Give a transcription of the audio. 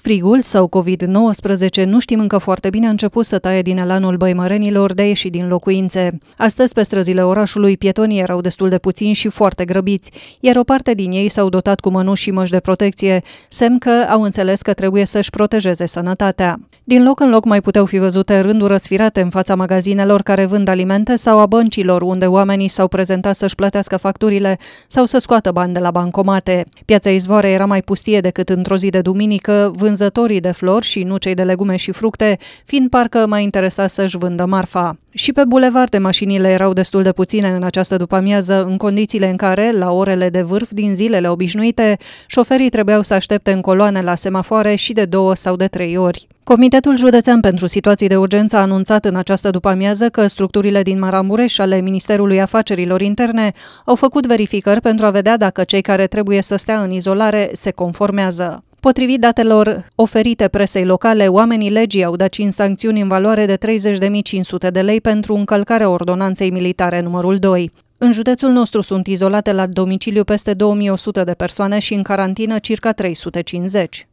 Frigul sau COVID-19 nu știm încă foarte bine a început să taie din elanul băimărenilor de a ieși din locuințe. Astăzi, pe străzile orașului, pietonii erau destul de puțini și foarte grăbiți, iar o parte din ei s-au dotat cu mănuși și măși de protecție, semn că au înțeles că trebuie să-și protejeze sănătatea. Din loc în loc mai puteau fi văzute rânduri răsfirate în fața magazinelor care vând alimente sau a băncilor unde oamenii s-au prezentat să-și plătească facturile sau să scoată bani de la bancomate. Piața Izvoare era mai pustie decât într-o zi de duminică, vânzătorii de flori și nu cei de legume și fructe, fiind parcă mai interesa să-și vândă marfa. Și pe bulevarde mașinile erau destul de puține în această după-amiază, în condițiile în care, la orele de vârf din zilele obișnuite, șoferii trebuiau să aștepte în coloane la semafoare și de două sau de trei ori. Comitetul Județean pentru Situații de Urgență a anunțat în această după-amiază că structurile din Maramureș ale Ministerului Afacerilor Interne au făcut verificări pentru a vedea dacă cei care trebuie să stea în izolare se conformează. Potrivit datelor oferite presei locale, oamenii legii au dat 5 sancțiuni în valoare de 30.500 de lei pentru încălcarea ordonanței militare numărul 2. În județul nostru sunt izolate la domiciliu peste 2100 de persoane și în carantină circa 350.